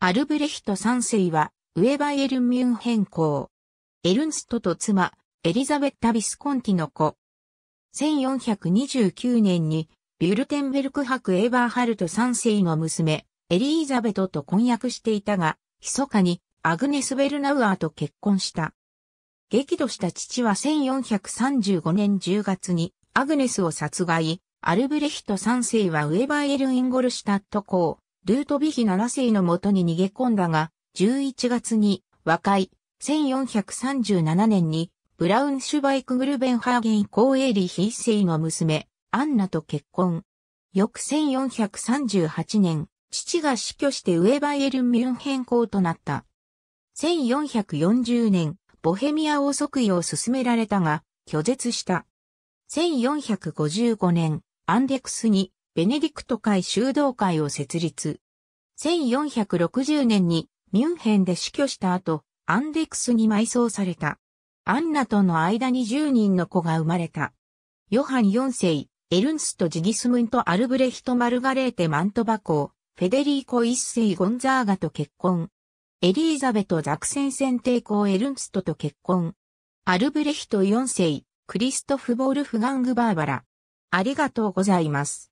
アルブレヒト3世は、ウェバイエルミュン変更。エルンストと妻、エリザベッタ・ビスコンティの子。1429年に、ビュルテンベルク伯エーバーハルト3世の娘、エリーザベトと婚約していたが、密かにアグネス・ベルナウアーと結婚した。激怒した父は1435年10月にアグネスを殺害、アルブレヒト3世はウェバイエル・インゴルシュタット公、ルートビヒ7世のもとに逃げ込んだが、11月に和解、1437年にブラウンシュバイク・グルベンハーゲン公営理一世の娘、アンナと結婚。翌1438年、父が死去してウェバイエルン・ミュン変更となった。1440年、ボヘミア王即位を進められたが、拒絶した。1455年、アンデクスにベネディクト会修道会を設立。1460年にミュンヘンで死去した後、アンデクスに埋葬された。アンナとの間に10人の子が生まれた。ヨハン4世、エルンスト・ジギスムント・アルブレヒト・マルガレーテ・マントバー、フェデリーコ1世・ゴンザーガと結婚。エリーザベト・ザクセン選定公エルンストと結婚。アルブレヒト4世、クリストフ・ボールフ・ガング・バーバラ。ありがとうございます。